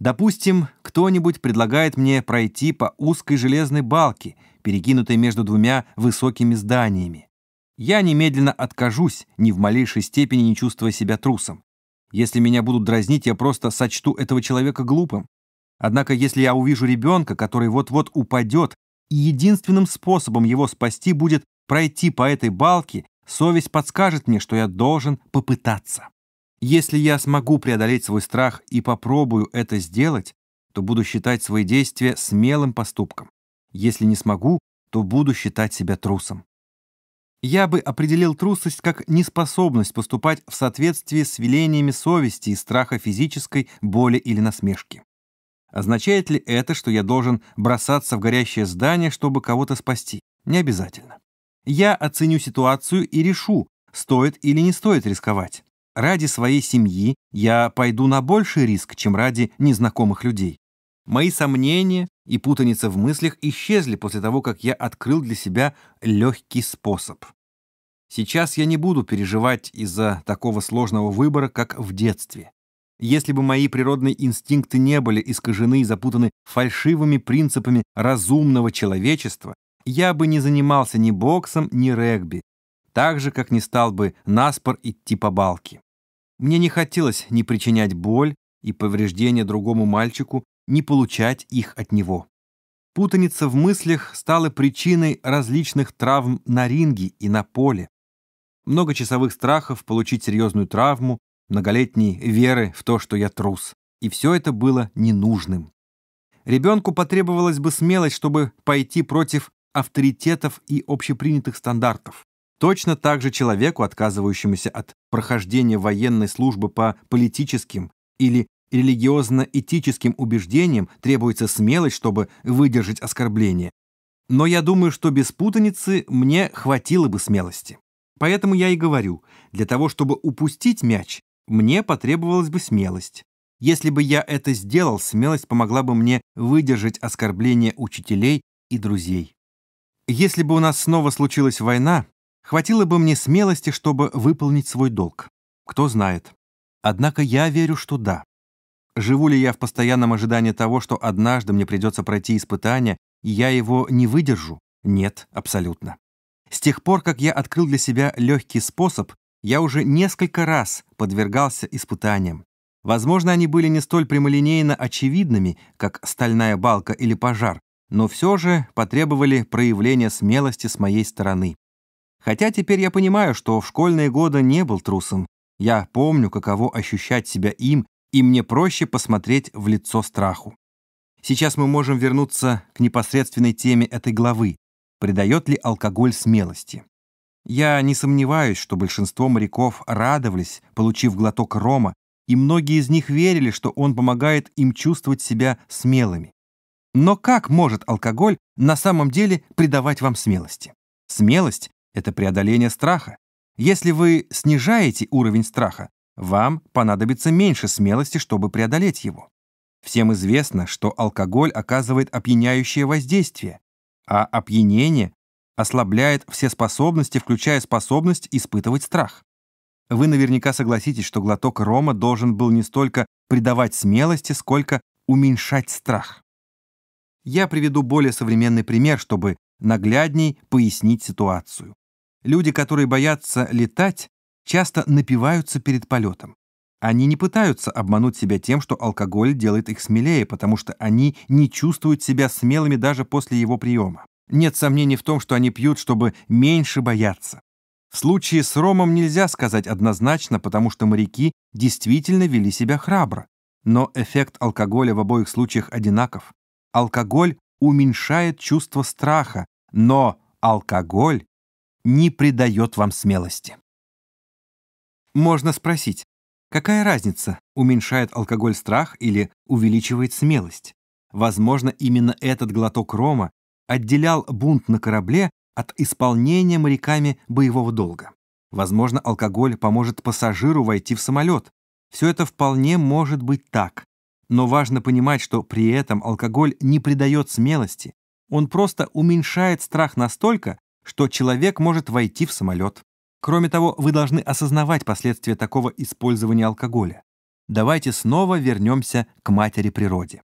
Допустим, кто-нибудь предлагает мне пройти по узкой железной балке, перекинутой между двумя высокими зданиями. Я немедленно откажусь, ни в малейшей степени не чувствуя себя трусом. Если меня будут дразнить, я просто сочту этого человека глупым. Однако, если я увижу ребенка, который вот-вот упадет, и единственным способом его спасти будет пройти по этой балке, совесть подскажет мне, что я должен попытаться. Если я смогу преодолеть свой страх и попробую это сделать, то буду считать свои действия смелым поступком. Если не смогу, то буду считать себя трусом. Я бы определил трусость как неспособность поступать в соответствии с велениями совести и страха физической боли или насмешки. Означает ли это, что я должен бросаться в горящее здание, чтобы кого-то спасти? Не обязательно. Я оценю ситуацию и решу, стоит или не стоит рисковать. Ради своей семьи я пойду на больший риск, чем ради незнакомых людей. Мои сомнения и путаница в мыслях исчезли после того, как я открыл для себя легкий способ. Сейчас я не буду переживать из-за такого сложного выбора, как в детстве. Если бы мои природные инстинкты не были искажены и запутаны фальшивыми принципами разумного человечества, я бы не занимался ни боксом, ни регби, так же, как не стал бы наспор идти по балке. Мне не хотелось ни причинять боль и повреждения другому мальчику, ни получать их от него. Путаница в мыслях стала причиной различных травм на ринге и на поле. Многочасовых страхов получить серьезную травму, многолетней веры в то, что я трус. И все это было ненужным. Ребенку потребовалась бы смелость, чтобы пойти против авторитетов и общепринятых стандартов. Точно так же человеку, отказывающемуся от прохождения военной службы по политическим или религиозно-этическим убеждениям, требуется смелость, чтобы выдержать оскорбление. Но я думаю, что без путаницы мне хватило бы смелости. Поэтому я и говорю, для того, чтобы упустить мяч, мне потребовалась бы смелость. Если бы я это сделал, смелость помогла бы мне выдержать оскорбления учителей и друзей. Если бы у нас снова случилась война, Хватило бы мне смелости, чтобы выполнить свой долг. Кто знает. Однако я верю, что да. Живу ли я в постоянном ожидании того, что однажды мне придется пройти испытание, и я его не выдержу? Нет, абсолютно. С тех пор, как я открыл для себя легкий способ, я уже несколько раз подвергался испытаниям. Возможно, они были не столь прямолинейно очевидными, как стальная балка или пожар, но все же потребовали проявления смелости с моей стороны. Хотя теперь я понимаю, что в школьные годы не был трусом. Я помню, каково ощущать себя им, и мне проще посмотреть в лицо страху. Сейчас мы можем вернуться к непосредственной теме этой главы. Придает ли алкоголь смелости? Я не сомневаюсь, что большинство моряков радовались, получив глоток рома, и многие из них верили, что он помогает им чувствовать себя смелыми. Но как может алкоголь на самом деле придавать вам смелости? Смелость это преодоление страха. Если вы снижаете уровень страха, вам понадобится меньше смелости, чтобы преодолеть его. Всем известно, что алкоголь оказывает опьяняющее воздействие, а опьянение ослабляет все способности, включая способность испытывать страх. Вы наверняка согласитесь, что глоток рома должен был не столько придавать смелости, сколько уменьшать страх. Я приведу более современный пример, чтобы наглядней пояснить ситуацию. Люди, которые боятся летать, часто напиваются перед полетом. Они не пытаются обмануть себя тем, что алкоголь делает их смелее, потому что они не чувствуют себя смелыми даже после его приема. Нет сомнений в том, что они пьют, чтобы меньше бояться. В случае с Ромом нельзя сказать однозначно, потому что моряки действительно вели себя храбро. Но эффект алкоголя в обоих случаях одинаков. Алкоголь уменьшает чувство страха, но алкоголь не придает вам смелости. Можно спросить, какая разница, уменьшает алкоголь страх или увеличивает смелость? Возможно, именно этот глоток рома отделял бунт на корабле от исполнения моряками боевого долга. Возможно, алкоголь поможет пассажиру войти в самолет. Все это вполне может быть так. Но важно понимать, что при этом алкоголь не придает смелости. Он просто уменьшает страх настолько, что человек может войти в самолет. Кроме того, вы должны осознавать последствия такого использования алкоголя. Давайте снова вернемся к матери природе.